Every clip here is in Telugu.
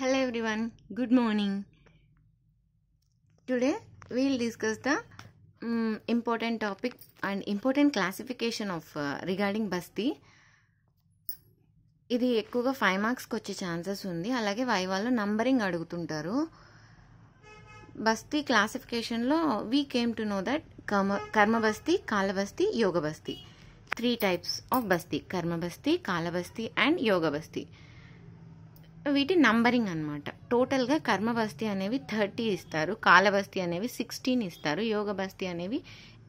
Hello everyone, good morning. Today we will discuss the um, important topic and important classification of uh, regarding బస్తీ ఇది ఎక్కువగా ఫైవ్ మార్క్స్కి వచ్చే ఛాన్సెస్ ఉంది అలాగే వాళ్ళు నంబరింగ్ అడుగుతుంటారు బస్తీ క్లాసిఫికేషన్లో we came to know that కర్మ బస్తీ కాలబస్తీ బస్తీ త్రీ టైప్స్ ఆఫ్ బస్తీ బస్తీ కాలబస్తీ అండ్ యోగ బస్తీ వీటి నంబరింగ్ అనమాట టోటల్గా కర్మ బస్తీ అనేవి థర్టీ ఇస్తారు కాలబస్తి అనేవి సిక్స్టీన్ ఇస్తారు యోగ బస్తీ అనేవి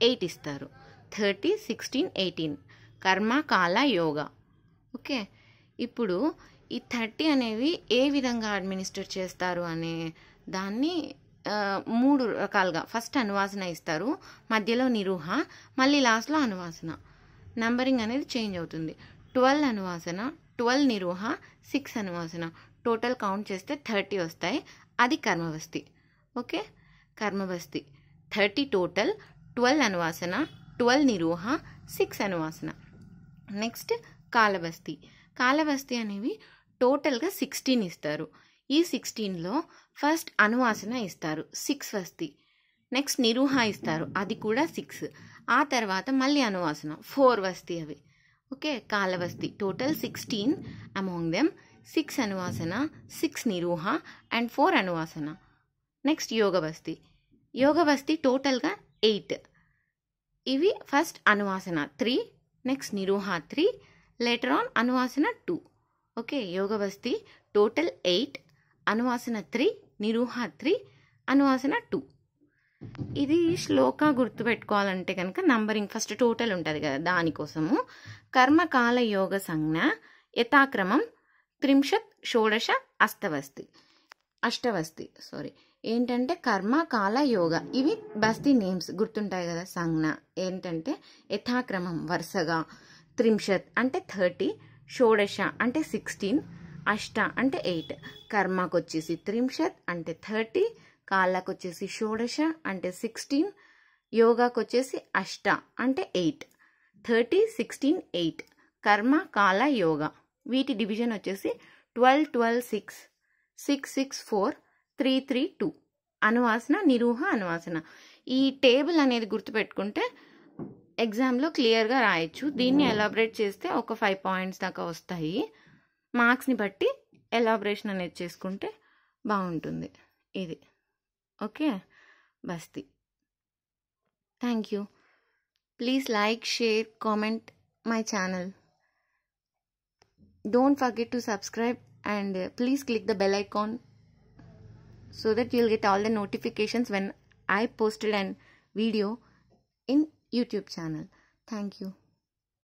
ఎయిట్ ఇస్తారు థర్టీ సిక్స్టీన్ ఎయిటీన్ కర్మ కాల యోగ ఓకే ఇప్పుడు ఈ థర్టీ అనేవి ఏ విధంగా అడ్మినిస్టర్ చేస్తారు అనే దాన్ని మూడు రకాలుగా ఫస్ట్ అనువాసన ఇస్తారు మధ్యలో నిరూహ మళ్ళీ లాస్ట్లో అనువాసన నంబరింగ్ అనేది చేంజ్ అవుతుంది ట్వెల్వ్ అనువాసన ట్వెల్వ్ నిరూహ సిక్స్ అనువాసన టోటల్ కౌంట్ చేస్తే థర్టీ వస్తాయి అది కర్మవస్తి ఓకే కర్మవస్తి థర్టీ టోటల్ ట్వెల్వ్ అనువాసన ట్వెల్వ్ నిరూహ సిక్స్ అనువాసన నెక్స్ట్ కాలవస్తి కాలవస్తి అనేవి టోటల్గా సిక్స్టీన్ ఇస్తారు ఈ సిక్స్టీన్లో ఫస్ట్ అనువాసన ఇస్తారు సిక్స్ వస్తి నెక్స్ట్ నిరూహ ఇస్తారు అది కూడా సిక్స్ ఆ తర్వాత మళ్ళీ అనువాసన ఫోర్ వస్తి అవి ఓకే కాలవస్తి total sixteen among them six అనువాసన సిక్స్ నిరూహ అండ్ ఫోర్ అనువాసన నెక్స్ట్ యోగవస్తి యోగవస్తి టోటల్గా ఎయిట్ ఇవి ఫస్ట్ అనువాసన త్రీ నెక్స్ట్ నిరూహ త్రీ లేటర్ ఆన్ అనువాసన టూ ఓకే యోగవస్తి టోటల్ ఎయిట్ అనువాసన త్రీ నిరూహ త్రీ అనువాసన టూ ఇది శ్లోక గుర్తుపెట్టుకోవాలంటే కనుక నంబరింగ్ ఫస్ట్ టోటల్ ఉంటుంది కదా దానికోసము కర్మకాల యోగ సంజ్ఞ యథాక్రమం త్రింశత్ షోడశ అష్టవస్తి అష్టవస్తి సారీ ఏంటంటే కర్మ కాల యోగ ఇవి బస్తీ నేమ్స్ గుర్తుంటాయి కదా సంజ్ఞ ఏంటంటే యథాక్రమం వరుసగా త్రింశత్ అంటే థర్టీ షోడశ అంటే సిక్స్టీన్ అష్ట అంటే ఎయిట్ కర్మకు వచ్చేసి త్రింశత్ అంటే థర్టీ కాళ్ళకు వచ్చేసి షోడశ అంటే సిక్స్టీన్ యోగాకు వచ్చేసి అష్ట అంటే ఎయిట్ థర్టీ సిక్స్టీన్ ఎయిట్ కర్మ కాల యోగా వీటి డివిజన్ వచ్చేసి twelve twelve six six six four three three two అనువాసన నిరూహ అనువాసన ఈ టేబుల్ అనేది గుర్తుపెట్టుకుంటే ఎగ్జామ్లో క్లియర్గా రాయొచ్చు దీన్ని ఎలాబరేట్ చేస్తే ఒక ఫైవ్ పాయింట్స్ దాకా వస్తాయి మార్క్స్ని బట్టి ఎలాబరేషన్ అనేది చేసుకుంటే బాగుంటుంది ఇది Okay, Basti. Thank you. Please like, share, comment my channel. Don't forget to subscribe and uh, please click the bell icon so that you'll get all the notifications when I posted an video in YouTube channel. Thank you.